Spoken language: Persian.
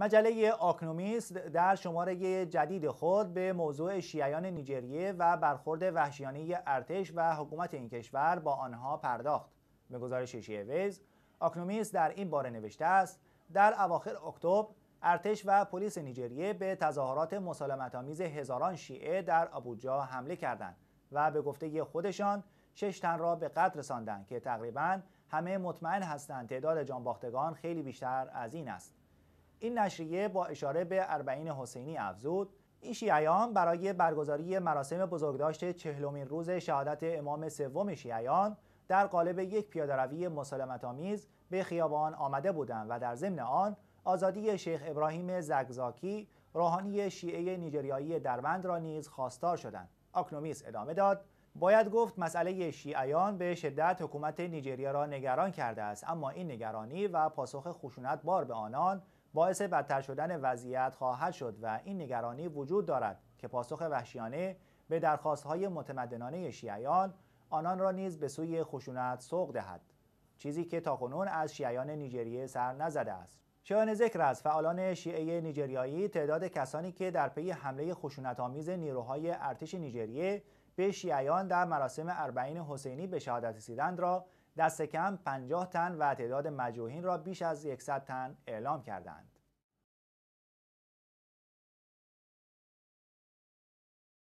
مجله آکنومیست در شماره جدید خود به موضوع شیعیان نیجریه و برخورد وحشیانه ارتش و حکومت این کشور با آنها پرداخت. به گزارش ویز، آکنومیست در این باره نوشته است در اواخر اکتبر ارتش و پلیس نیجریه به تظاهرات مسالمت‌آمیز هزاران شیعه در ابوجا حمله کردند و به گفته خودشان شش تن را به قتل رساندند که تقریبا همه مطمئن هستند تعداد جانباختگان خیلی بیشتر از این است. این نشریه با اشاره به اربعین حسینی افزود این شیعیان برای برگزاری مراسم بزرگداشت چهلمین روز شهادت امام سوم شیعیان در قالب یک پیادهروی مسالمتآمیز به خیابان آمده بودند و در ضمن آن آزادی شیخ ابراهیم زگزاکی روحانی شیعه نیجریایی دروند را نیز خواستار شدند آکنومیس ادامه داد باید گفت مسئله شیعیان به شدت حکومت نیجریه را نگران کرده است اما این نگرانی و پاسخ خشونت بار به آنان باعث بدتر شدن وضعیت خواهد شد و این نگرانی وجود دارد که پاسخ وحشیانه به درخواستهای متمدنانه شیعیان آنان را نیز به سوی خشونت سوق دهد چیزی که تاکنون از شیعیان نیجریه سر نزده است شایان ذکر است فعالان شیعه نیجریایی تعداد کسانی که در پی حمله خشونتآمیز نیروهای ارتش نیجریه به شیعیان در مراسم اربعین حسینی به شهادت رسیدند را دست کم 50 تن و تعداد مجروحین را بیش از 100 تن اعلام کردند.